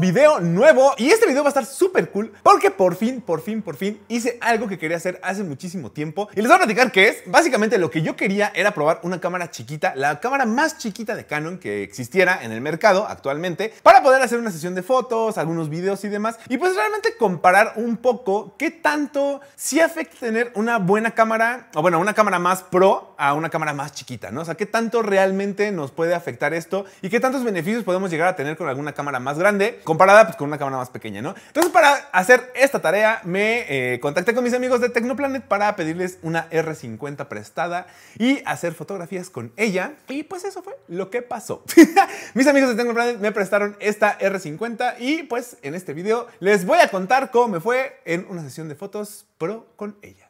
video nuevo y este video va a estar súper cool porque por fin, por fin, por fin hice algo que quería hacer hace muchísimo tiempo y les voy a platicar que es. Básicamente lo que yo quería era probar una cámara chiquita, la cámara más chiquita de Canon que existiera en el mercado actualmente para poder hacer una sesión de fotos, algunos videos y demás y pues realmente comparar un poco qué tanto si afecta tener una buena cámara o bueno, una cámara más pro a una cámara más chiquita, ¿no? O sea, qué tanto realmente nos puede afectar esto y qué tantos beneficios podemos llegar a tener con alguna cámara más grande comparada pues, con una cámara más pequeña, ¿no? Entonces, para hacer esta tarea, me eh, contacté con mis amigos de Tecnoplanet para pedirles una R50 prestada y hacer fotografías con ella. Y pues eso fue lo que pasó. mis amigos de Tecnoplanet me prestaron esta R50 y pues en este video les voy a contar cómo me fue en una sesión de fotos pro con ella.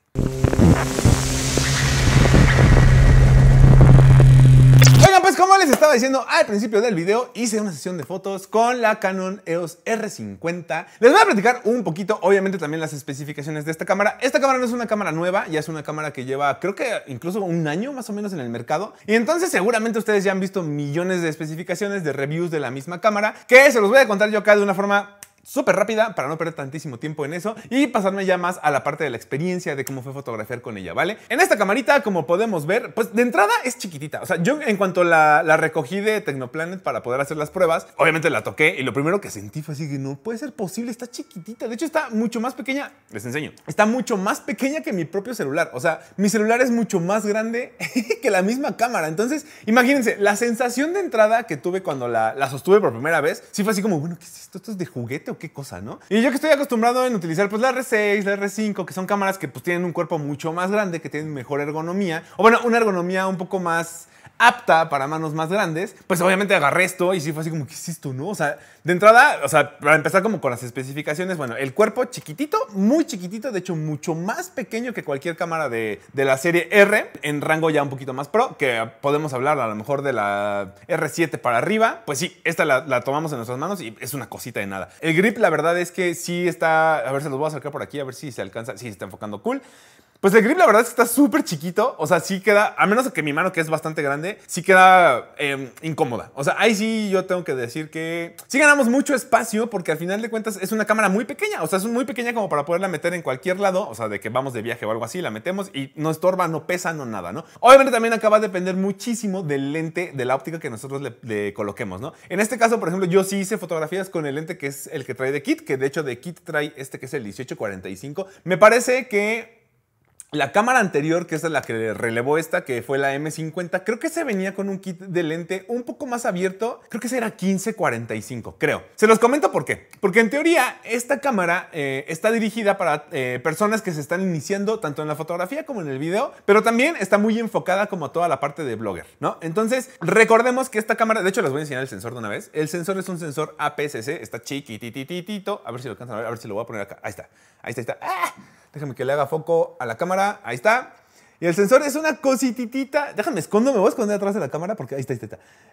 como les estaba diciendo al principio del video, hice una sesión de fotos con la Canon EOS R50. Les voy a platicar un poquito, obviamente también las especificaciones de esta cámara. Esta cámara no es una cámara nueva, ya es una cámara que lleva creo que incluso un año más o menos en el mercado. Y entonces seguramente ustedes ya han visto millones de especificaciones, de reviews de la misma cámara, que se los voy a contar yo acá de una forma súper rápida para no perder tantísimo tiempo en eso y pasarme ya más a la parte de la experiencia de cómo fue fotografiar con ella, ¿vale? En esta camarita, como podemos ver, pues de entrada es chiquitita. O sea, yo en cuanto la, recogí de Tecnoplanet para poder hacer las pruebas, obviamente la toqué y lo primero que sentí fue así que no puede ser posible, está chiquitita. De hecho, está mucho más pequeña. Les enseño. Está mucho más pequeña que mi propio celular. O sea, mi celular es mucho más grande que la misma cámara. Entonces, imagínense, la sensación de entrada que tuve cuando la, sostuve por primera vez, sí fue así como, bueno, ¿qué es esto? ¿Esto es de juguete o qué cosa, ¿no? Y yo que estoy acostumbrado en utilizar pues la R6, la R5, que son cámaras que pues tienen un cuerpo mucho más grande, que tienen mejor ergonomía, o bueno, una ergonomía un poco más apta para manos más grandes, pues obviamente agarré esto y sí fue así como, ¿qué es esto, no? O sea, de entrada, o sea, para empezar como con las especificaciones, bueno, el cuerpo chiquitito, muy chiquitito, de hecho mucho más pequeño que cualquier cámara de, la serie R, en rango ya un poquito más pro, que podemos hablar a lo mejor de la R7 para arriba, pues sí, esta la, tomamos en nuestras manos y es una cosita de nada. El grip, la verdad es que sí está, a ver, se los voy a acercar por aquí, a ver si se alcanza, si se está enfocando cool. Pues el grip, la verdad es que está súper chiquito, o sea, sí queda, a menos que mi mano que es bastante grande, si queda em, incómoda. O sea, ahí sí yo tengo que decir que sí ganamos mucho espacio porque al final de cuentas es una cámara muy pequeña. O sea, es muy pequeña como para poderla meter en cualquier lado. O sea, de que vamos de viaje o algo así, la metemos y no estorba, no pesa, no nada, ¿no? Obviamente también acaba de depender muchísimo del lente, de la óptica que nosotros le, le coloquemos, ¿no? En este caso, por ejemplo, yo sí hice fotografías con el lente que es el que trae de kit, que de hecho de kit trae este que es el 1845. Me parece que la cámara anterior, que es la que relevó esta, que fue la M50, creo que se venía con un kit de lente un poco más abierto. Creo que será era 1545, creo. Se los comento por qué. Porque en teoría, esta cámara eh, está dirigida para eh, personas que se están iniciando tanto en la fotografía como en el video, pero también está muy enfocada como toda la parte de blogger, ¿no? Entonces, recordemos que esta cámara, de hecho, les voy a enseñar el sensor de una vez. El sensor es un sensor APS-C, está chiquitititito. A ver si lo alcanzan a ver, a ver si lo voy a poner acá. Ahí está, ahí está, ahí está. ¡Ah! Déjame que le haga foco a la cámara. Ahí está. Y el sensor es una cosititita. Déjame, escondo, me voy a esconder atrás de la cámara porque ahí está, ahí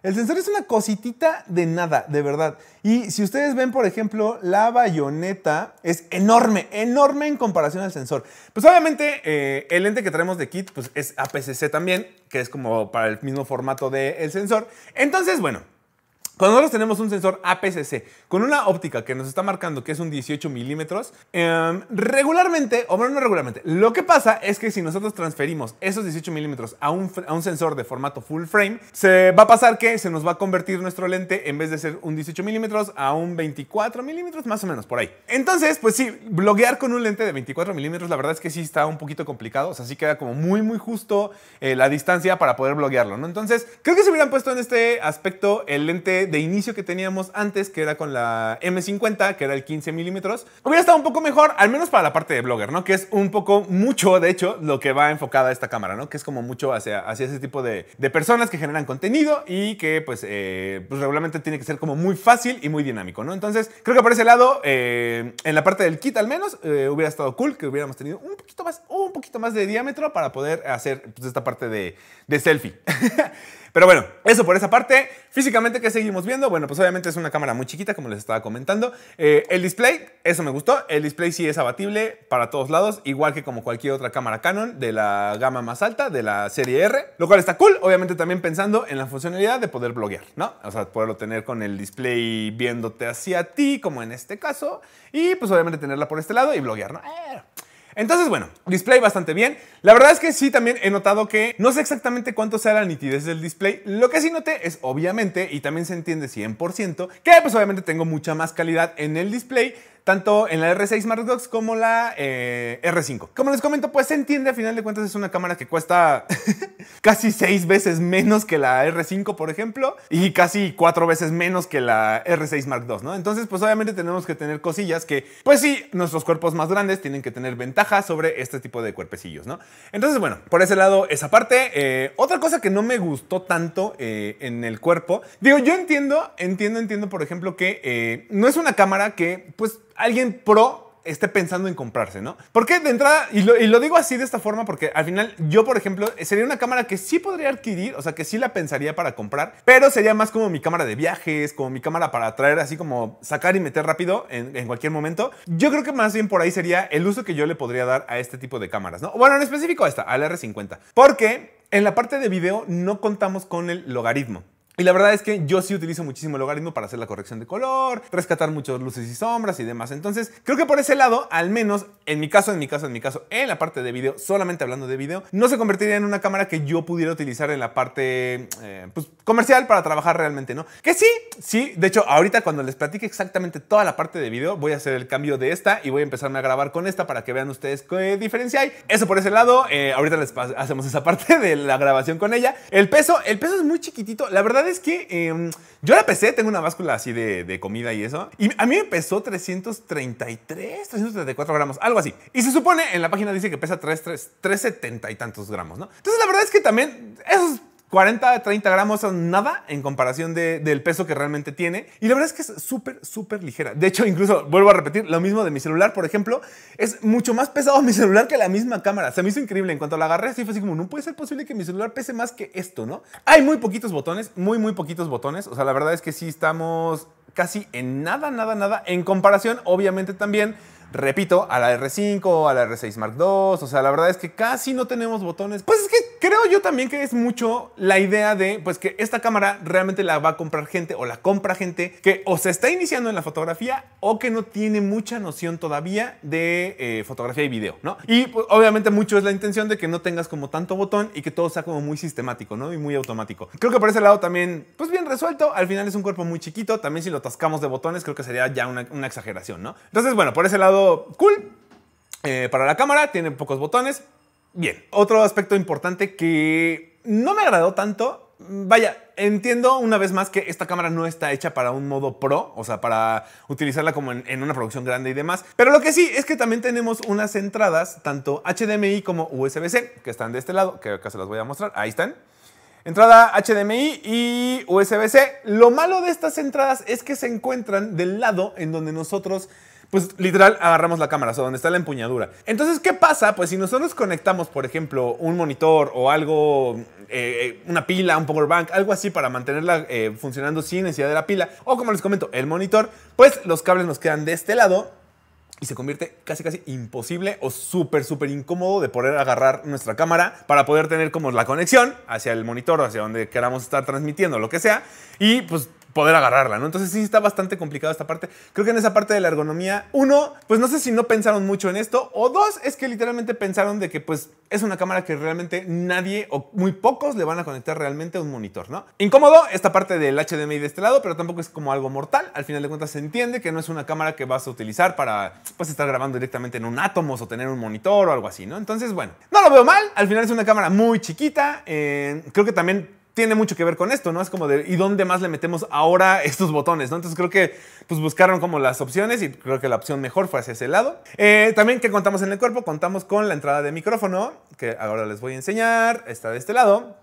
El sensor es una cositita de nada, de verdad. Y si ustedes ven, por ejemplo, la bayoneta es enorme, enorme en comparación al sensor. Pues obviamente eh, el lente que traemos de kit pues es APCC también, que es como para el mismo formato del sensor. Entonces, bueno, cuando nosotros tenemos un sensor APS-C con una óptica que nos está marcando que es un 18 milímetros, em, regularmente, o bueno, no regularmente, lo que pasa es que si nosotros transferimos esos 18 milímetros a un, sensor de formato full frame, se va a pasar que se nos va a convertir nuestro lente en vez de ser un 18 milímetros a un 24 milímetros, más o menos, por ahí. Entonces, pues sí, bloguear con un lente de 24 milímetros, la verdad es que sí está un poquito complicado, o sea, sí queda como muy, muy justo eh, la distancia para poder bloguearlo, ¿no? Entonces, creo que se hubieran puesto en este aspecto el lente de, inicio que teníamos antes, que era con la M50, que era el 15 milímetros, hubiera estado un poco mejor, al menos para la parte de blogger, ¿no? Que es un poco mucho, de hecho, lo que va enfocada esta cámara, ¿no? Que es como mucho hacia, hacia ese tipo de, personas que generan contenido y que, pues, eh, pues, regularmente tiene que ser como muy fácil y muy dinámico, ¿no? Entonces, creo que por ese lado, eh, en la parte del kit al menos, eh, hubiera estado cool que hubiéramos tenido un poquito más, un poquito más de diámetro para poder hacer pues, esta parte de, de selfie. Pero bueno, eso por esa parte. Físicamente, ¿qué seguimos viendo? Bueno, pues obviamente es una cámara muy chiquita, como les estaba comentando. Eh, el display, eso me gustó. El display sí es abatible para todos lados, igual que como cualquier otra cámara Canon de la gama más alta, de la serie R, lo cual está cool. Obviamente también pensando en la funcionalidad de poder bloguear, ¿no? O sea, poderlo tener con el display viéndote hacia ti, como en este caso. Y pues obviamente tenerla por este lado y bloguear, ¿no? Eh, entonces, bueno, display bastante bien. La verdad es que sí, también he notado que no sé exactamente cuánto sea la nitidez del display. Lo que sí noté es, obviamente, y también se entiende 100%, que pues obviamente tengo mucha más calidad en el display tanto en la R6 Mark II como la eh, R5. Como les comento, pues se entiende, a final de cuentas es una cámara que cuesta casi seis veces menos que la R5, por ejemplo, y casi cuatro veces menos que la R6 Mark II, ¿no? Entonces, pues obviamente tenemos que tener cosillas que, pues sí, nuestros cuerpos más grandes tienen que tener ventaja sobre este tipo de cuerpecillos, ¿no? Entonces, bueno, por ese lado, esa parte. Eh, otra cosa que no me gustó tanto eh, en el cuerpo, digo, yo entiendo, entiendo, entiendo, por ejemplo, que no es una cámara que, pues, alguien pro esté pensando en comprarse, ¿no? Porque de entrada, y lo, digo así de esta forma, porque al final yo, por ejemplo, sería una cámara que sí podría adquirir, o sea, que sí la pensaría para comprar, pero sería más como mi cámara de viajes, como mi cámara para traer así como sacar y meter rápido en, cualquier momento. Yo creo que más bien por ahí sería el uso que yo le podría dar a este tipo de cámaras, ¿no? Bueno, en específico a esta, al R50, porque en la parte de video no contamos con el logaritmo. Y la verdad es que yo sí utilizo muchísimo el logaritmo para hacer la corrección de color, rescatar muchas luces y sombras y demás. Entonces, creo que por ese lado, al menos en mi caso, en mi caso, en mi caso, en la parte de video, solamente hablando de video, no se convertiría en una cámara que yo pudiera utilizar en la parte eh, pues, comercial para trabajar realmente, ¿no? Que sí, sí. De hecho, ahorita cuando les platique exactamente toda la parte de video, voy a hacer el cambio de esta y voy a empezarme a grabar con esta para que vean ustedes qué diferencia hay. Eso por ese lado, eh, ahorita les hacemos esa parte de la grabación con ella. El peso, el peso es muy chiquitito. La verdad es que em, yo la pesé, tengo una báscula así de, comida y eso. Y a mí me pesó 333, 334 gramos, algo así. Y se supone, en la página dice que pesa 3, 3, 370 y tantos gramos, ¿no? Entonces la verdad es que también es 40 30 gramos son nada en comparación del peso que realmente tiene. Y la verdad es que es súper, súper ligera. De hecho, incluso vuelvo a repetir lo mismo de mi celular, por ejemplo. Es mucho más pesado mi celular que la misma cámara. Se me hizo increíble. En cuanto la agarré, así fue así como, no puede ser posible que mi celular pese más que esto, ¿no? Hay muy poquitos botones, muy, muy poquitos botones. O sea, la verdad es que sí estamos casi en nada, nada, nada. En comparación, obviamente, también repito, a la R5, a la R6 Mark II, o sea, la verdad es que casi no tenemos botones. Pues es que creo yo también que es mucho la idea de, pues que esta cámara realmente la va a comprar gente o la compra gente que o se está iniciando en la fotografía o que no tiene mucha noción todavía de eh, fotografía y video, ¿no? Y pues, obviamente mucho es la intención de que no tengas como tanto botón y que todo sea como muy sistemático, ¿no? Y muy automático. Creo que por ese lado también, pues bien resuelto, al final es un cuerpo muy chiquito, también si lo tascamos de botones creo que sería ya una, una exageración, ¿no? Entonces, bueno, por ese lado cool eh, para la cámara, tiene pocos botones. Bien, otro aspecto importante que no me agradó tanto vaya, entiendo una vez más que esta cámara no está hecha para un modo pro, o sea, para utilizarla como en, en, una producción grande y demás. Pero lo que sí es que también tenemos unas entradas, tanto HDMI como USB-C, que están de este lado, que acá se las voy a mostrar. Ahí están. Entrada HDMI y USB-C. Lo malo de estas entradas es que se encuentran del lado en donde nosotros pues literal agarramos la cámara, o sea, donde está la empuñadura. Entonces, ¿qué pasa? Pues si nosotros conectamos, por ejemplo, un monitor o algo, eh, eh, una pila, un power bank, algo así para mantenerla eh, funcionando sin necesidad de la pila, o como les comento, el monitor, pues los cables nos quedan de este lado y se convierte casi casi imposible o súper súper incómodo de poder agarrar nuestra cámara para poder tener como la conexión hacia el monitor, hacia donde queramos estar transmitiendo, lo que sea, y pues poder agarrarla, ¿no? Entonces sí está bastante complicado esta parte. Creo que en esa parte de la ergonomía, uno, pues no sé si no pensaron mucho en esto, o dos, es que literalmente pensaron de que pues es una cámara que realmente nadie o muy pocos le van a conectar realmente a un monitor, ¿no? Incómodo esta parte del HDMI de este lado, pero tampoco es como algo mortal. Al final de cuentas se entiende que no es una cámara que vas a utilizar para pues estar grabando directamente en un Atomos o tener un monitor o algo así, ¿no? Entonces, bueno, no lo veo mal. Al final es una cámara muy chiquita. Eh, creo que también tiene mucho que ver con esto, ¿no? Es como de, ¿y dónde más le metemos ahora estos botones, ¿no? Entonces creo que pues buscaron como las opciones y creo que la opción mejor fue hacia ese lado. Eh, también que contamos en el cuerpo, contamos con la entrada de micrófono, que ahora les voy a enseñar, está de este lado.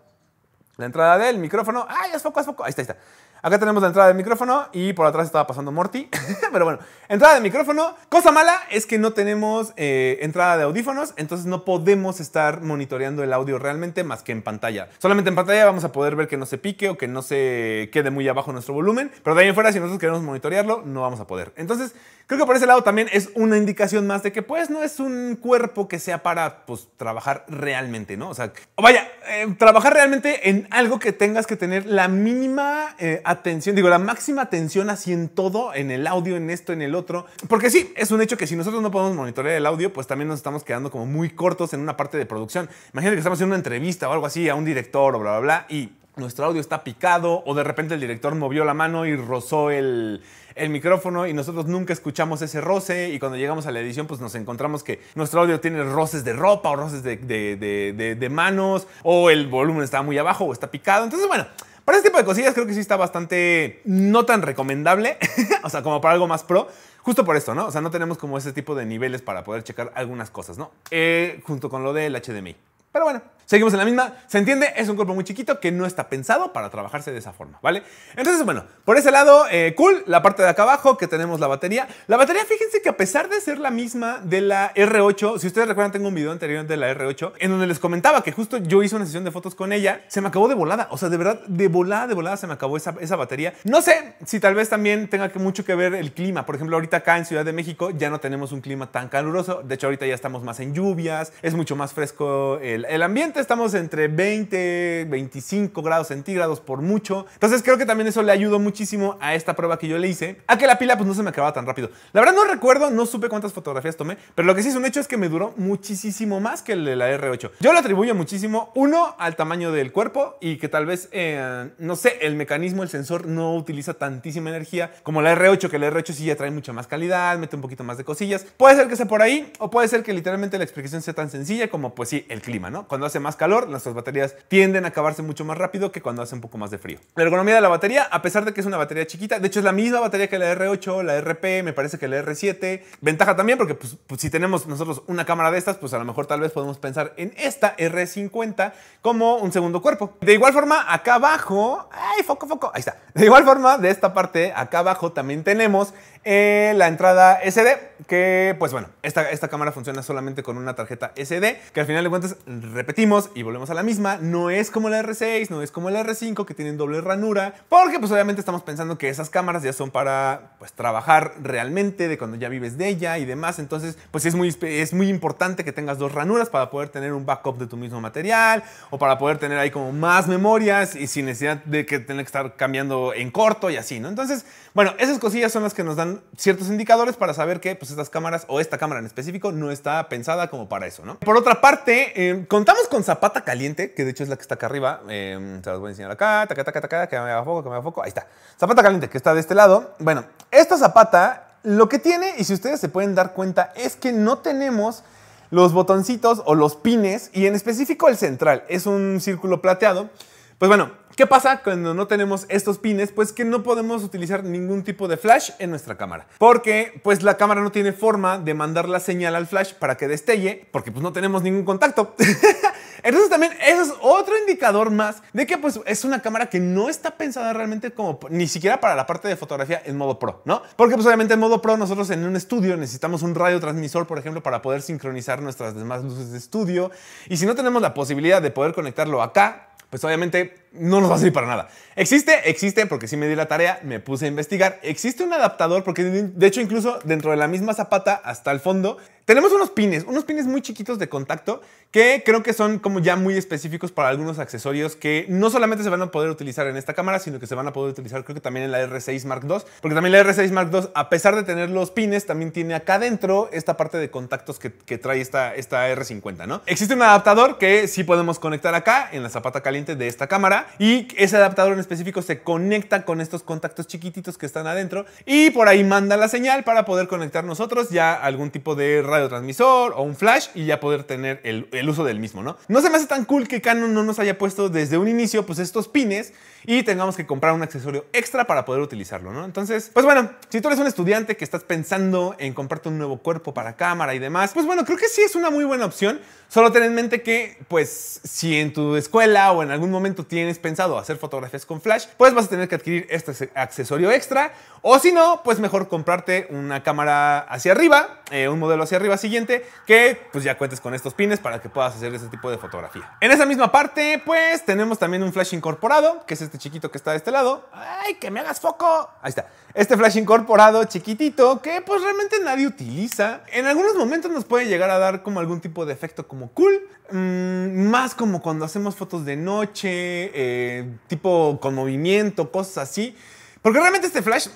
La entrada del micrófono, ¡ay, es poco es poco Ahí está, ahí está. Acá tenemos la entrada de micrófono y por atrás estaba pasando Morty. Pero bueno, entrada de micrófono. Cosa mala es que no tenemos eh, entrada de audífonos, entonces no podemos estar monitoreando el audio realmente más que en pantalla. Solamente en pantalla vamos a poder ver que no se pique o que no se quede muy abajo nuestro volumen. Pero de ahí en fuera, si nosotros queremos monitorearlo, no vamos a poder. Entonces, creo que por ese lado también es una indicación más de que pues no es un cuerpo que sea para pues trabajar realmente, ¿no? O sea, vaya, eh, trabajar realmente en algo que tengas que tener la mínima... Eh, atención, digo, la máxima atención así en todo, en el audio, en esto, en el otro. Porque sí, es un hecho que si nosotros no podemos monitorear el audio, pues también nos estamos quedando como muy cortos en una parte de producción. Imagínate que estamos haciendo una entrevista o algo así a un director o bla, bla, bla, y nuestro audio está picado o de repente el director movió la mano y rozó el, micrófono y nosotros nunca escuchamos ese roce y cuando llegamos a la edición pues nos encontramos que nuestro audio tiene roces de ropa o roces de, de manos o el volumen está muy abajo o está picado. Entonces bueno, para este tipo de cosillas creo que sí está bastante no tan recomendable, o sea, como para algo más pro, justo por esto, ¿no? O sea, no tenemos como ese tipo de niveles para poder checar algunas cosas, ¿no? Eh, junto con lo del HDMI. Pero bueno, Seguimos en la misma. ¿Se entiende? Es un cuerpo muy chiquito que no está pensado para trabajarse de esa forma, ¿vale? Entonces, bueno, por ese lado, eh, cool. La parte de acá abajo que tenemos la batería. La batería, fíjense que a pesar de ser la misma de la R8, si ustedes recuerdan, tengo un video anterior de la R8 en donde les comentaba que justo yo hice una sesión de fotos con ella. Se me acabó de volada. O sea, de verdad, de volada, de volada se me acabó esa, batería. No sé si tal vez también tenga mucho que ver el clima. Por ejemplo, ahorita acá en Ciudad de México ya no tenemos un clima tan caluroso. De hecho, ahorita ya estamos más en lluvias. Es mucho más fresco el ambiente estamos entre 20, 25 grados centígrados por mucho. Entonces creo que también eso le ayudó muchísimo a esta prueba que yo le hice, a que la pila pues no se me acababa tan rápido. La verdad no recuerdo, no supe cuántas fotografías tomé, pero lo que sí es un hecho es que me duró muchísimo más que el de la R8. Yo lo atribuyo muchísimo, uno, al tamaño del cuerpo y que tal vez, eh, no sé, el mecanismo, el sensor no utiliza tantísima energía como la R8, que la R8 sí ya trae mucha más calidad, mete un poquito más de cosillas. Puede ser que sea por ahí o puede ser que literalmente la explicación sea tan sencilla como pues sí, el clima, ¿no? Cuando hace más calor, nuestras baterías tienden a acabarse mucho más rápido que cuando hace un poco más de frío. La ergonomía de la batería, a pesar de que es una batería chiquita, de hecho es la misma batería que la R8, la RP, me parece que la R7. Ventaja también porque pues, pues, si tenemos nosotros una cámara de estas, pues a lo mejor tal vez podemos pensar en esta R50 como un segundo cuerpo. De igual forma, acá abajo, ay, foco, foco, ahí está. De igual forma, de esta parte, acá abajo también tenemos eh, la entrada SD, que pues bueno, esta, esta cámara funciona solamente con una tarjeta SD, que al final de cuentas, repetimos, y volvemos a la misma, no es como la R6, no es como la R5 que tienen doble ranura, porque pues obviamente estamos pensando que esas cámaras ya son para pues trabajar realmente de cuando ya vives de ella y demás, entonces pues es muy, es muy importante que tengas dos ranuras para poder tener un backup de tu mismo material o para poder tener ahí como más memorias y sin necesidad de que tener que estar cambiando en corto y así, ¿no? Entonces, bueno, esas cosillas son las que nos dan ciertos indicadores para saber que pues estas cámaras o esta cámara en específico no está pensada como para eso, ¿no? Por otra parte, eh, contamos con zapata caliente, que de hecho es la que está acá arriba. Em, se las voy a enseñar acá. que me haga foco, que me haga foco. Ahí está. Zapata caliente, que está de este lado. Bueno, esta zapata lo que tiene, y si ustedes se pueden dar cuenta, es que no tenemos los botoncitos o los pines, y en específico el central. Es un círculo plateado pues bueno, ¿qué pasa cuando no tenemos estos pines? Pues que no podemos utilizar ningún tipo de flash en nuestra cámara. Porque pues la cámara no tiene forma de mandar la señal al flash para que destelle, porque pues no tenemos ningún contacto. Entonces también eso es otro indicador más de que pues es una cámara que no está pensada realmente como ni siquiera para la parte de fotografía en modo pro, ¿no? Porque pues obviamente en modo pro nosotros en un estudio necesitamos un radiotransmisor, por ejemplo, para poder sincronizar nuestras demás luces de estudio. Y si no tenemos la posibilidad de poder conectarlo acá, pues obviamente no nos va a servir para nada. Existe, existe, porque sí me di la tarea, me puse a investigar. Existe un adaptador, porque de hecho incluso dentro de la misma zapata hasta el fondo, tenemos unos pines, unos pines muy chiquitos de contacto que creo que son como ya muy específicos para algunos accesorios que no solamente se van a poder utilizar en esta cámara, sino que se van a poder utilizar creo que también en la R6 Mark II, porque también la R6 Mark II, a pesar de tener los pines, también tiene acá dentro esta parte de contactos que, trae esta, esta R50, ¿no? Existe un adaptador que sí podemos conectar acá en la zapata caliente de esta cámara y ese adaptador en específico se conecta con estos contactos chiquititos que están adentro y por ahí manda la señal para poder conectar nosotros ya algún tipo de radiotransmisor o un flash y ya poder tener el, el uso del mismo, ¿no? No se me hace tan cool que Canon no nos haya puesto desde un inicio pues estos pines y tengamos que comprar un accesorio extra para poder utilizarlo, ¿no? Entonces, pues bueno, si tú eres un estudiante que estás pensando en comprarte un nuevo cuerpo para cámara y demás, pues bueno, creo que sí es una muy buena opción. Solo ten en mente que, pues, si en tu escuela o en algún momento tienes pensado hacer fotografías con flash, pues vas a tener que adquirir este accesorio extra. O si no, pues mejor comprarte una cámara hacia arriba, eh, un modelo hacia arriba siguiente, que pues ya cuentes con estos pines para que puedas hacer ese tipo de fotografía. En esa misma parte, pues tenemos también un flash incorporado, que es este este chiquito que está de este lado. ¡Ay, que me hagas foco! Ahí está. Este flash incorporado chiquitito que pues realmente nadie utiliza. En algunos momentos nos puede llegar a dar como algún tipo de efecto como cool. Mm, más como cuando hacemos fotos de noche, eh, tipo con movimiento, cosas así. Porque realmente este flash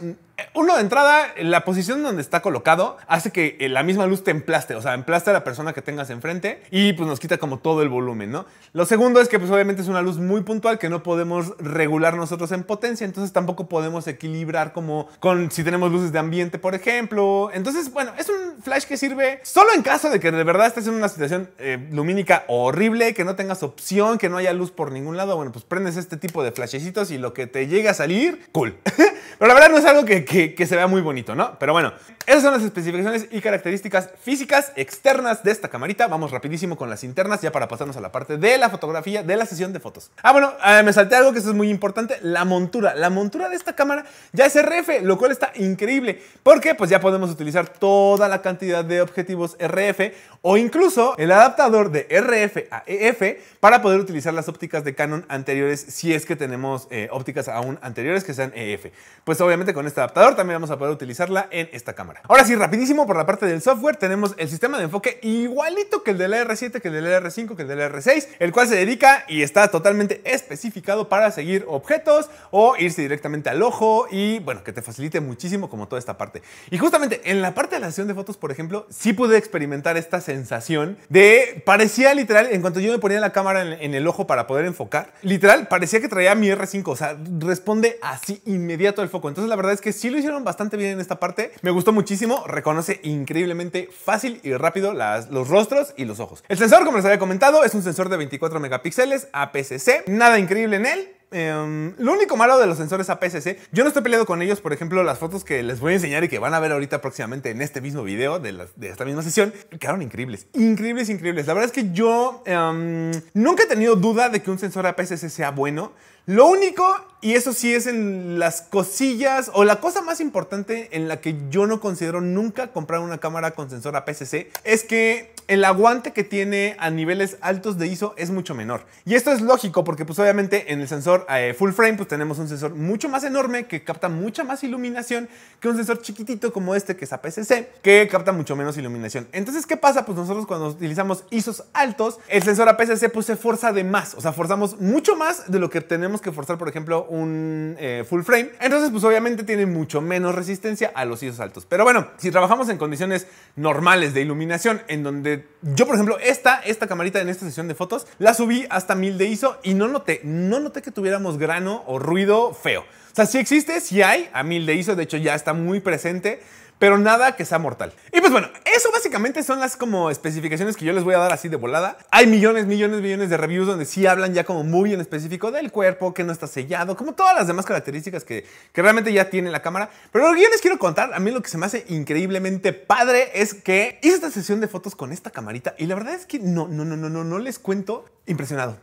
uno de entrada, la posición donde está colocado hace que eh, la misma luz te emplaste, o sea, emplaste a la persona que tengas enfrente y pues nos quita como todo el volumen, ¿no? Lo segundo es que pues obviamente es una luz muy puntual que no podemos regular nosotros en potencia, entonces tampoco podemos equilibrar como con si tenemos luces de ambiente, por ejemplo. Entonces, bueno, es un flash que sirve solo en caso de que de verdad estés en una situación eh, lumínica horrible, que no tengas opción, que no haya luz por ningún lado, bueno, pues prendes este tipo de flashecitos y lo que te llega a salir, cool. Pero la verdad no es algo que que, se vea muy bonito, ¿no? Pero bueno, esas son las especificaciones y características físicas externas de esta camarita. Vamos rapidísimo con las internas ya para pasarnos a la parte de la fotografía de la sesión de fotos. Ah, bueno, eh, me salté algo que eso es muy importante, la montura. La montura de esta cámara ya es RF, lo cual está increíble, porque pues ya podemos utilizar toda la cantidad de objetivos RF o incluso el adaptador de RF a EF para poder utilizar las ópticas de Canon anteriores si es que tenemos eh, ópticas aún anteriores que sean EF. Pues obviamente con esta también vamos a poder utilizarla en esta cámara. Ahora sí, rapidísimo por la parte del software, tenemos el sistema de enfoque igualito que el del R7, que el del R5, que el del R6, el cual se dedica y está totalmente especificado para seguir objetos o irse directamente al ojo y bueno, que te facilite muchísimo como toda esta parte. Y justamente en la parte de la sesión de fotos, por ejemplo, sí pude experimentar esta sensación de parecía literal, en cuanto yo me ponía la cámara en, el ojo para poder enfocar, literal, parecía que traía mi R5, o sea, responde así inmediato al foco. Entonces la verdad es que sí y lo hicieron bastante bien en esta parte. Me gustó muchísimo. Reconoce increíblemente fácil y rápido los rostros y los ojos. El sensor, como les había comentado, es un sensor de 24 megapíxeles APS-C. Nada increíble en él. Em, lo único malo de los sensores APS-C, yo no estoy peleado con ellos, por ejemplo, las fotos que les voy a enseñar y que van a ver ahorita próximamente en este mismo video de, esta misma sesión, quedaron increíbles, increíbles, increíbles. La verdad es que yo em, nunca he tenido duda de que un sensor APS-C sea bueno. Lo único, y eso sí es en las cosillas, o la cosa más importante en la que yo no considero nunca comprar una cámara con sensor APS-C, es que el aguante que tiene a niveles altos de ISO es mucho menor. Y esto es lógico porque pues obviamente en el sensor eh, full frame pues tenemos un sensor mucho más enorme que capta mucha más iluminación que un sensor chiquitito como este que es APS-C que capta mucho menos iluminación. Entonces, ¿qué pasa? Pues nosotros cuando utilizamos ISOs altos, el sensor APS-C pues se forza de más, o sea, forzamos mucho más de lo que tenemos que forzar, por ejemplo, un eh, full frame. Entonces, pues obviamente tiene mucho menos resistencia a los ISOs altos. Pero bueno, si trabajamos en condiciones normales de iluminación, en donde yo, por ejemplo, esta, esta camarita en esta sesión de fotos, la subí hasta 1000 de ISO y no noté, no noté que tuviéramos grano o ruido feo. O sea, si existe, si hay, a 1000 de ISO, de hecho ya está muy presente pero nada que sea mortal. Y pues bueno, eso básicamente son las como especificaciones que yo les voy a dar así de volada. Hay millones, millones, millones de reviews donde sí hablan ya como muy en específico del cuerpo, que no está sellado, como todas las demás características que, realmente ya tiene la cámara. Pero lo que yo les quiero contar, a mí lo que se me hace increíblemente padre es que hice esta sesión de fotos con esta camarita y la verdad es que no, no, no, no, no, no les cuento impresionado.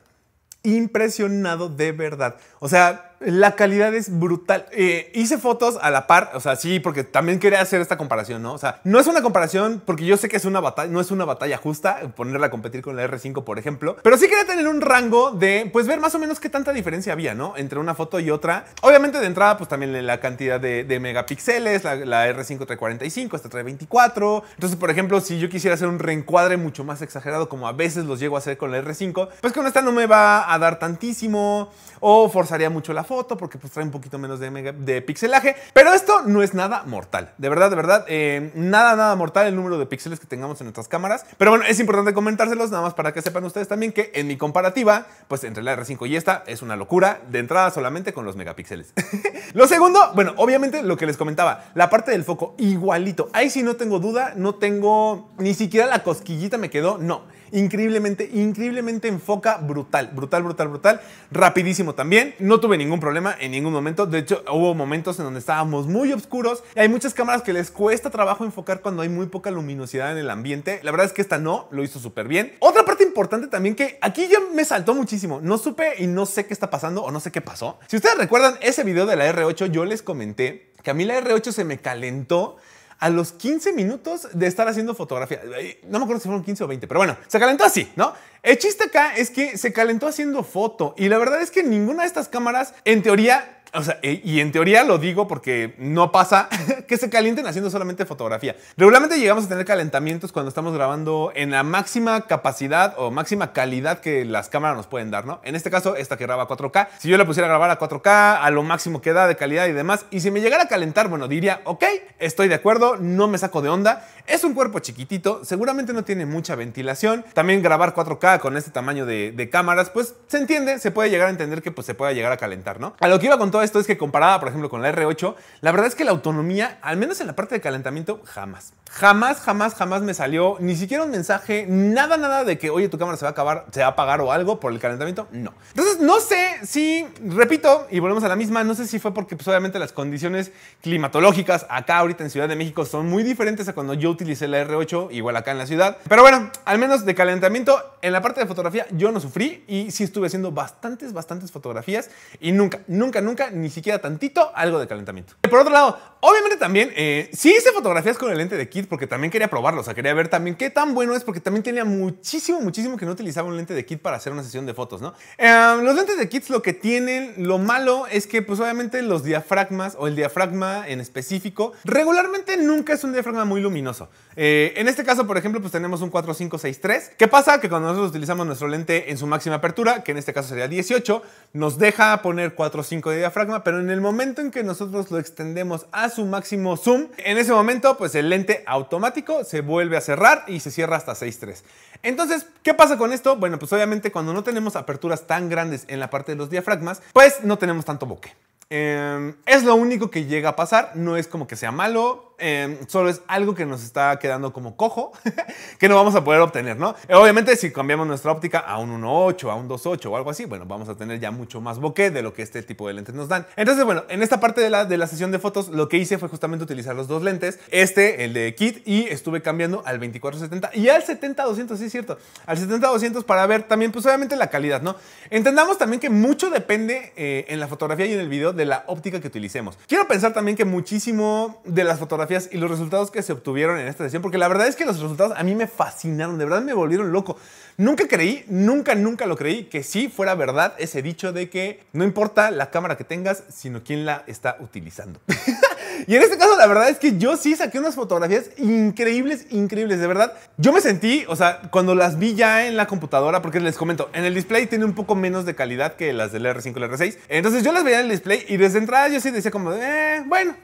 Impresionado de verdad. O sea, la calidad es brutal. Eh, hice fotos a la par, o sea, sí, porque también quería hacer esta comparación, ¿no? O sea, no es una comparación porque yo sé que es una batalla, no es una batalla justa ponerla a competir con la R5, por ejemplo, pero sí quería tener un rango de, pues, ver más o menos qué tanta diferencia había, ¿no? Entre una foto y otra. Obviamente de entrada, pues también la cantidad de, megapíxeles, la, la, R5 trae 45, esta trae 24. Entonces, por ejemplo, si yo quisiera hacer un reencuadre mucho más exagerado, como a veces los llego a hacer con la R5, pues con esta no me va a dar tantísimo o forzaría mucho la foto foto porque pues trae un poquito menos de, de pixelaje. Pero esto no es nada mortal. De verdad, de verdad, eh, nada, nada mortal el número de píxeles que tengamos en nuestras cámaras. Pero bueno, es importante comentárselos nada más para que sepan ustedes también que en mi comparativa, pues entre la R5 y esta es una locura de entrada solamente con los megapíxeles. lo segundo, bueno, obviamente lo que les comentaba, la parte del foco igualito. Ahí sí no tengo duda, no tengo ni siquiera la cosquillita me quedó, no increíblemente, increíblemente enfoca brutal, brutal, brutal, brutal, rapidísimo también. No tuve ningún problema en ningún momento. De hecho, hubo momentos en donde estábamos muy oscuros. Hay muchas cámaras que les cuesta trabajo enfocar cuando hay muy poca luminosidad en el ambiente. La verdad es que esta no, lo hizo súper bien. Otra parte importante también que aquí ya me saltó muchísimo. No supe y no sé qué está pasando o no sé qué pasó. Si ustedes recuerdan ese video de la R8, yo les comenté que a mí la R8 se me calentó a los 15 minutos de estar haciendo fotografía. No me acuerdo si fueron 15 o 20, pero bueno, se calentó así, ¿no? El chiste acá es que se calentó haciendo foto y la verdad es que ninguna de estas cámaras, en teoría, o sea, eh, y en teoría lo digo porque no pasa que se calienten haciendo solamente fotografía. Regularmente llegamos a tener calentamientos cuando estamos grabando en la máxima capacidad o máxima calidad que las cámaras nos pueden dar, ¿no? En este caso, esta que graba 4K. Si yo la pusiera a grabar a 4K, a lo máximo que da de calidad y demás, y si me llegara a calentar, bueno, diría, ok, estoy de acuerdo, no me saco de onda. Es un cuerpo chiquitito, seguramente no tiene mucha ventilación. También grabar 4K con este tamaño de, cámaras, pues se entiende, se puede llegar a entender que pues, se pueda llegar a calentar, ¿no? A lo que iba con todo esto es que comparada, por ejemplo, con la R8, la verdad es que la autonomía, al menos en la parte de calentamiento, jamás. Jamás, jamás, jamás me salió ni siquiera un mensaje, nada, nada de que, oye, tu cámara se va a acabar, se va a apagar o algo por el calentamiento. No. Entonces, no sé si, repito, y volvemos a la misma, no sé si fue porque, pues, obviamente, las condiciones climatológicas acá ahorita en Ciudad de México son muy diferentes a cuando yo utilicé la R8, igual acá en la ciudad. Pero bueno, al menos de calentamiento, en la parte de fotografía yo no sufrí y sí estuve haciendo bastantes, bastantes fotografías y nunca, nunca, nunca ni siquiera tantito algo de calentamiento. Por otro lado, Obviamente también, eh, sí hice fotografías con el lente de kit porque también quería probarlo, o sea, quería ver también qué tan bueno es porque también tenía muchísimo, muchísimo que no utilizaba un lente de kit para hacer una sesión de fotos, ¿no? Eh, los lentes de kits lo que tienen, lo malo es que pues obviamente los diafragmas o el diafragma en específico, regularmente nunca es un diafragma muy luminoso. Eh, en este caso, por ejemplo, pues tenemos un 4563. ¿Qué pasa? Que cuando nosotros utilizamos nuestro lente en su máxima apertura, que en este caso sería 18, nos deja poner 4.5 de diafragma, pero en el momento en que nosotros lo extendemos hacia su máximo zoom. En ese momento, pues el lente automático se vuelve a cerrar y se cierra hasta 6.3. Entonces, ¿qué pasa con esto? Bueno, pues obviamente cuando no tenemos aperturas tan grandes en la parte de los diafragmas, pues no tenemos tanto boque em, es lo único que llega a pasar, no es como que sea malo, Em, solo es algo que nos está quedando como cojo, que no vamos a poder obtener, ¿no? Eh, obviamente, si cambiamos nuestra óptica a un 1.8, a un 2.8 o algo así, bueno, vamos a tener ya mucho más bokeh de lo que este tipo de lentes nos dan. Entonces, bueno, en esta parte de la, de la sesión de fotos, lo que hice fue justamente utilizar los dos lentes, este, el de kit, y estuve cambiando al 2470 y al 70-200, sí es cierto, al 70-200 para ver también, pues obviamente la calidad, ¿no? Entendamos también que mucho depende eh, en la fotografía y en el video de la óptica que utilicemos. Quiero pensar también que muchísimo de las fotografías y los resultados que se obtuvieron en esta sesión, porque la verdad es que los resultados a mí me fascinaron, de verdad me volvieron loco. Nunca creí, nunca, nunca lo creí que sí fuera verdad ese dicho de que no importa la cámara que tengas, sino quién la está utilizando. Y en este caso, la verdad es que yo sí saqué unas fotografías increíbles, increíbles, de verdad. Yo me sentí, o sea, cuando las vi ya en la computadora, porque les comento, en el display tiene un poco menos de calidad que las del R5 y el R6. Entonces yo las veía en el display y desde entrada yo sí decía como, eh, bueno,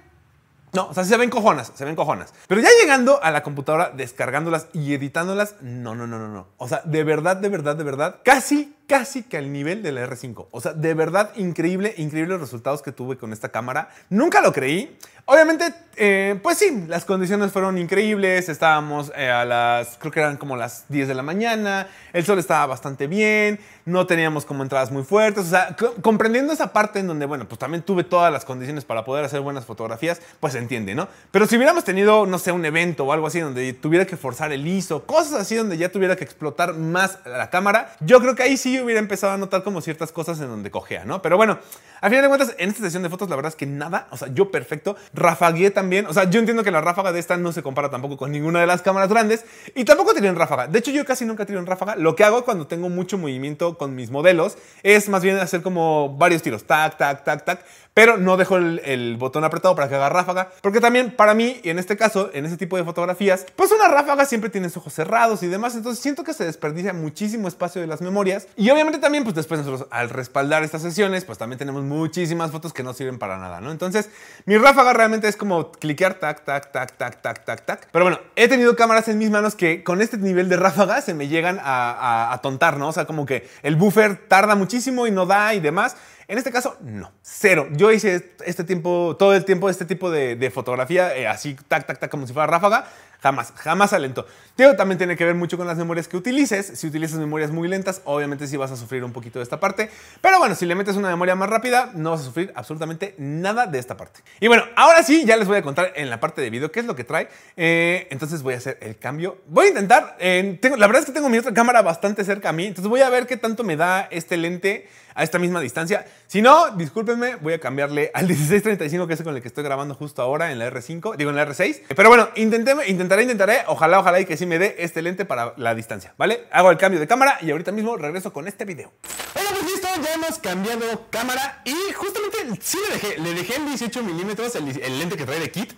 no, o sea, se ven cojonas, se ven cojonas. Pero ya llegando a la computadora, descargándolas y editándolas, no, no, no, no, no. O sea, de verdad, de verdad, de verdad, casi, casi que al nivel de la R5. O sea, de verdad, increíble, increíbles los resultados que tuve con esta cámara. Nunca lo creí. Obviamente, eh, pues sí, las condiciones fueron increíbles. Estábamos eh, a las, creo que eran como las 10 de la mañana. El sol estaba bastante bien no teníamos como entradas muy fuertes. O sea, comprendiendo esa parte en donde, bueno, pues también tuve todas las condiciones para poder hacer buenas fotografías, pues se entiende, ¿no? Pero si hubiéramos tenido, no sé, un evento o algo así donde tuviera que forzar el ISO, cosas así donde ya tuviera que explotar más la cámara, yo creo que ahí sí hubiera empezado a notar como ciertas cosas en donde cojea, ¿no? Pero bueno, al final de cuentas, en esta sesión de fotos, la verdad es que nada, o sea, yo perfecto, rafagué también, o sea, yo entiendo que la ráfaga de esta no se compara tampoco con ninguna de las cámaras grandes y tampoco tiré ráfaga. De hecho, yo casi nunca tiro en ráfaga. Lo que hago cuando tengo mucho movimiento con mis modelos es más bien hacer como varios tiros, tac, tac, tac, tac, pero no dejo el, botón apretado para que haga ráfaga, porque también para mí, y en este caso, en este tipo de fotografías, pues una ráfaga siempre tienes ojos cerrados y demás, entonces siento que se desperdicia muchísimo espacio de las memorias y obviamente también pues después nosotros al respaldar estas sesiones, pues también tenemos muchísimas fotos que no sirven para nada, ¿no? Entonces, mi ráfaga realmente es como cliquear tac, tac, tac, tac, tac, tac, tac. Pero bueno, he tenido cámaras en mis manos que con este nivel de ráfaga se me llegan a, a, a tontar, ¿no? O sea, como que el buffer tarda muchísimo y no da y demás. En este caso, no, cero. Yo hice este tiempo, todo el tiempo, este tipo de, fotografía, eh, así, tac, tac, tac, como si fuera ráfaga. Jamás, jamás alentó. Tío también tiene que ver mucho con las memorias que utilices. Si utilizas memorias muy lentas, obviamente sí vas a sufrir un poquito de esta parte. Pero bueno, si le metes una memoria más rápida, no vas a sufrir absolutamente nada de esta parte. Y bueno, ahora sí, ya les voy a contar en la parte de video qué es lo que trae. Eh, entonces voy a hacer el cambio. Voy a intentar, eh, la verdad es que tengo mi otra cámara bastante cerca a mí, entonces voy a ver qué tanto me da este lente a esta misma distancia. Si no, discúlpenme, voy a cambiarle al 1635, que es con el que estoy grabando justo ahora en la R5, digo en la R6. Pero bueno, intenté, intenté intentaré, intentaré. Ojalá, ojalá y que sí me dé este lente para la distancia, ¿vale? Hago el cambio de cámara y ahorita mismo regreso con este video. Hola, pues listo, ya hemos cambiado cámara y justamente sí le dejé, le dejé en 18 milímetros el, lente que trae de kit.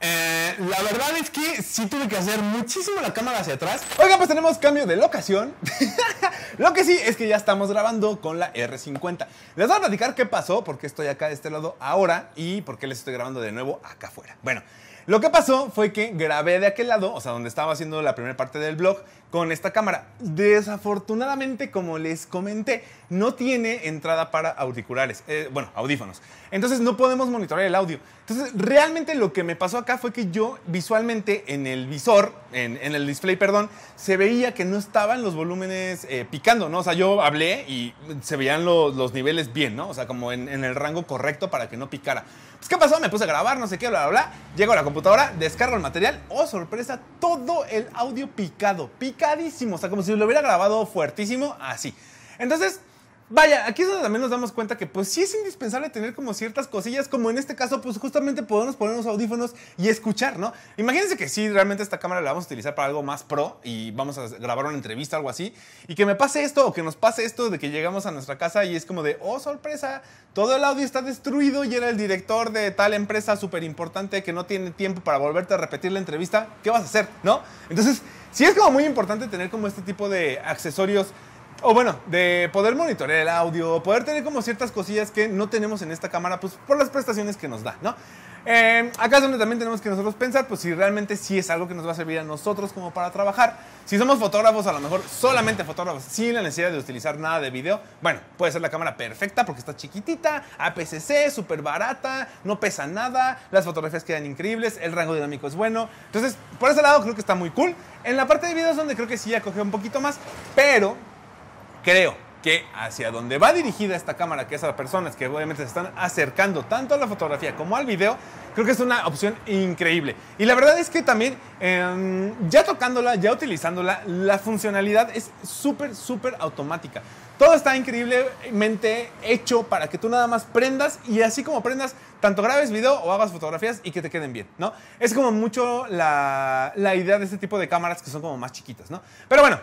Eh, la verdad es que sí tuve que hacer muchísimo la cámara hacia atrás. Oiga, pues tenemos cambio de locación. Lo que sí es que ya estamos grabando con la R50. Les voy a platicar qué pasó, porque estoy acá de este lado ahora y por qué les estoy grabando de nuevo acá afuera. Bueno, lo que pasó fue que grabé de aquel lado, o sea, donde estaba haciendo la primera parte del blog, con esta cámara. Desafortunadamente, como les comenté, no tiene entrada para auriculares, eh, bueno, audífonos. Entonces no podemos monitorear el audio. Entonces, realmente lo que me pasó acá fue que yo visualmente en el visor, en, el display, perdón, se veía que no estaban los volúmenes eh, picando, ¿no? O sea, yo hablé y se veían los, niveles bien, ¿no? O sea, como en, en el rango correcto para que no picara. Pues, ¿qué pasó? Me puse a grabar, no sé qué, bla, bla, bla. Llego a la computadora, descargo el material. Oh, sorpresa, todo el audio picado, picadísimo. O sea, como si lo hubiera grabado fuertísimo, así. Entonces, Vaya, aquí es donde también nos damos cuenta que pues sí es indispensable tener como ciertas cosillas, como en este caso pues justamente podemos poner los audífonos y escuchar, ¿no? Imagínense que sí, realmente esta cámara la vamos a utilizar para algo más pro y vamos a grabar una entrevista, algo así, y que me pase esto o que nos pase esto de que llegamos a nuestra casa y es como de, oh sorpresa, todo el audio está destruido y era el director de tal empresa súper importante que no tiene tiempo para volverte a repetir la entrevista, ¿qué vas a hacer, ¿no? Entonces, sí es como muy importante tener como este tipo de accesorios o bueno, de poder monitorear el audio, poder tener como ciertas cosillas que no tenemos en esta cámara, pues por las prestaciones que nos da, ¿no? Em, acá es donde también tenemos que nosotros pensar, pues si realmente sí es algo que nos va a servir a nosotros como para trabajar. Si somos fotógrafos, a lo mejor solamente fotógrafos, sin la necesidad de utilizar nada de video, bueno, puede ser la cámara perfecta porque está chiquitita, APCC, súper barata, no pesa nada, las fotografías quedan increíbles, el rango dinámico es bueno. Entonces, por ese lado creo que está muy cool. En la parte de videos donde creo que sí acoge un poquito más, pero creo que hacia donde va dirigida esta cámara, que es a las personas que obviamente se están acercando tanto a la fotografía como al video, creo que es una opción increíble. Y la verdad es que también, em, ya tocándola, ya utilizándola, la funcionalidad es súper, súper automática. Todo está increíblemente hecho para que tú nada más prendas y así como prendas, tanto grabes video o hagas fotografías y que te queden bien, ¿no? Es como mucho la, la idea de este tipo de cámaras que son como más chiquitas, ¿no? Pero bueno,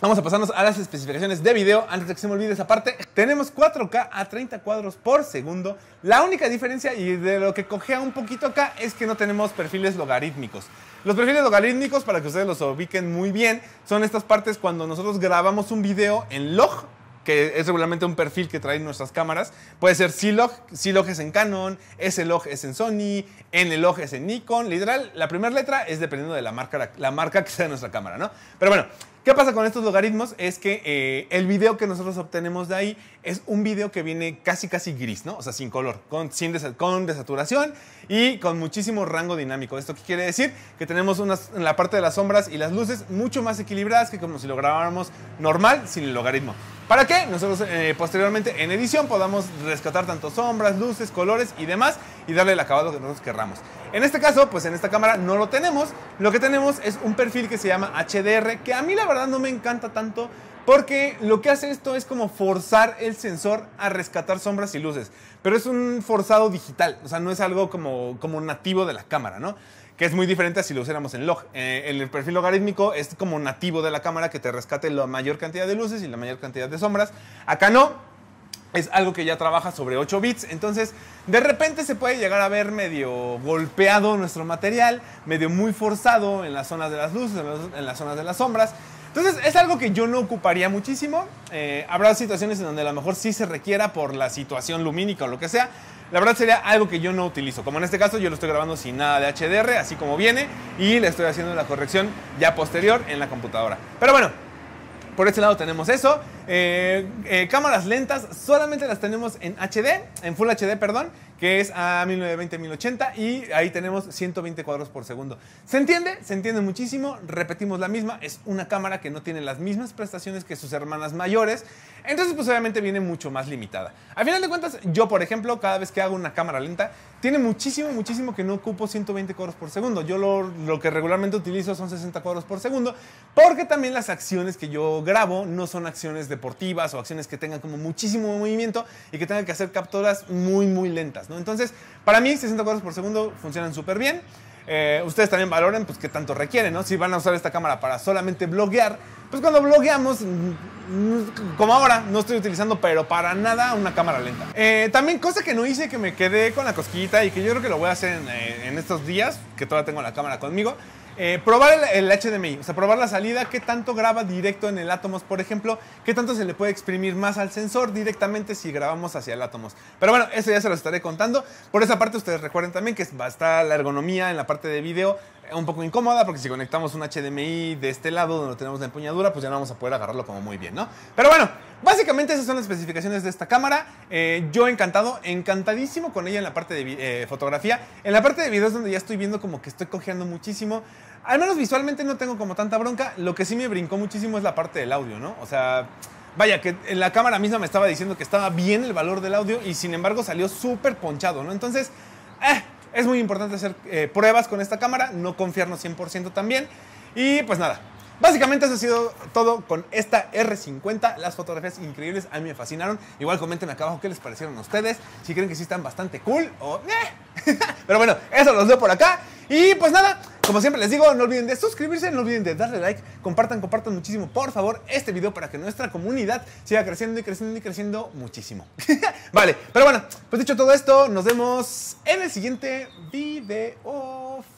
Vamos a pasarnos a las especificaciones de video. Antes de que se me olvide esa parte, tenemos 4K a 30 cuadros por segundo. La única diferencia, y de lo que cogea un poquito acá, es que no tenemos perfiles logarítmicos. Los perfiles logarítmicos, para que ustedes los ubiquen muy bien, son estas partes cuando nosotros grabamos un video en log, que es regularmente un perfil que traen nuestras cámaras. Puede ser C-Log, C-Log es en Canon, S-Log es en Sony, N-Log es en Nikon. Literal, la primera letra es dependiendo de la marca, la marca que sea de nuestra cámara, ¿no? Pero bueno, ¿Qué pasa con estos logaritmos? Es que eh, el video que nosotros obtenemos de ahí es un video que viene casi casi gris, ¿no? O sea, sin color, con, sin con desaturación y con muchísimo rango dinámico. ¿Esto qué quiere decir? Que tenemos en la parte de las sombras y las luces mucho más equilibradas que como si lo grabáramos normal sin el logaritmo. ¿Para que Nosotros eh, posteriormente en edición podamos rescatar tanto sombras, luces, colores y demás y darle el acabado que nosotros querramos. En este caso, pues en esta cámara no lo tenemos. Lo que tenemos es un perfil que se llama HDR, que a mí la verdad no me encanta tanto porque lo que hace esto es como forzar el sensor a rescatar sombras y luces. Pero es un forzado digital, o sea, no es algo como, como nativo de la cámara, ¿no? Que es muy diferente a si lo usáramos en log. Eh, el perfil logarítmico es como nativo de la cámara que te rescate la mayor cantidad de luces y la mayor cantidad de sombras. Acá no, es algo que ya trabaja sobre 8 bits. Entonces, de repente se puede llegar a ver medio golpeado nuestro material, medio muy forzado en las zonas de las luces, en las zonas de las sombras. Entonces, es algo que yo no ocuparía muchísimo. Eh, habrá situaciones en donde a lo mejor sí se requiera por la situación lumínica o lo que sea. La verdad sería algo que yo no utilizo. Como en este caso, yo lo estoy grabando sin nada de HDR, así como viene, y le estoy haciendo la corrección ya posterior en la computadora. Pero bueno, por este lado tenemos eso. Eh, eh, cámaras lentas solamente las tenemos en HD, en Full HD, perdón, que es a 1920-1080 y ahí tenemos 120 cuadros por segundo. ¿Se entiende? Se entiende muchísimo. Repetimos la misma, es una cámara que no tiene las mismas prestaciones que sus hermanas mayores, entonces pues obviamente viene mucho más limitada. Al final de cuentas, yo por ejemplo, cada vez que hago una cámara lenta, tiene muchísimo, muchísimo que no ocupo 120 cuadros por segundo. Yo lo que regularmente utilizo son 60 cuadros por segundo, porque también las acciones que yo grabo no son acciones de deportivas o acciones que tengan como muchísimo movimiento y que tengan que hacer capturas muy, muy lentas, ¿no? Entonces, para mí 60 cuadros por segundo funcionan súper bien. Eh, ustedes también valoren pues qué tanto requieren, ¿no? Si van a usar esta cámara para solamente bloguear, pues cuando blogueamos, como ahora, no estoy utilizando pero para nada una cámara lenta. Eh, también cosa que no hice, que me quedé con la cosquillita y que yo creo que lo voy a hacer en, eh, en estos días, que todavía tengo la cámara conmigo, eh, probar el, HDMI, o sea, probar la salida, qué tanto graba directo en el Atomos, por ejemplo, qué tanto se le puede exprimir más al sensor directamente si grabamos hacia el Atomos. Pero bueno, eso ya se lo estaré contando. Por esa parte, ustedes recuerden también que está la ergonomía en la parte de video eh, un poco incómoda porque si conectamos un HDMI de este lado donde tenemos la empuñadura, pues ya no vamos a poder agarrarlo como muy bien, ¿no? Pero bueno, básicamente esas son las especificaciones de esta cámara. Eh, yo encantado, encantadísimo con ella en la parte de fotografía. En la parte de video es donde ya estoy viendo como que estoy cojeando muchísimo al menos visualmente no tengo como tanta bronca. Lo que sí me brincó muchísimo es la parte del audio, ¿no? O sea, vaya, que en la cámara misma me estaba diciendo que estaba bien el valor del audio y sin embargo salió súper ponchado, ¿no? Entonces, eh, es muy importante hacer eh, pruebas con esta cámara, no confiarnos 100% también. Y pues nada, Básicamente eso ha sido todo con esta R50. Las fotografías increíbles a mí me fascinaron. Igual comenten acá abajo qué les parecieron a ustedes. Si creen que sí están bastante cool o... Eh. Pero bueno, eso los veo por acá. Y pues nada, como siempre les digo, no olviden de suscribirse, no olviden de darle like, compartan, compartan muchísimo, por favor, este video para que nuestra comunidad siga creciendo y creciendo y creciendo muchísimo. vale, pero bueno, pues dicho todo esto, nos vemos en el siguiente video.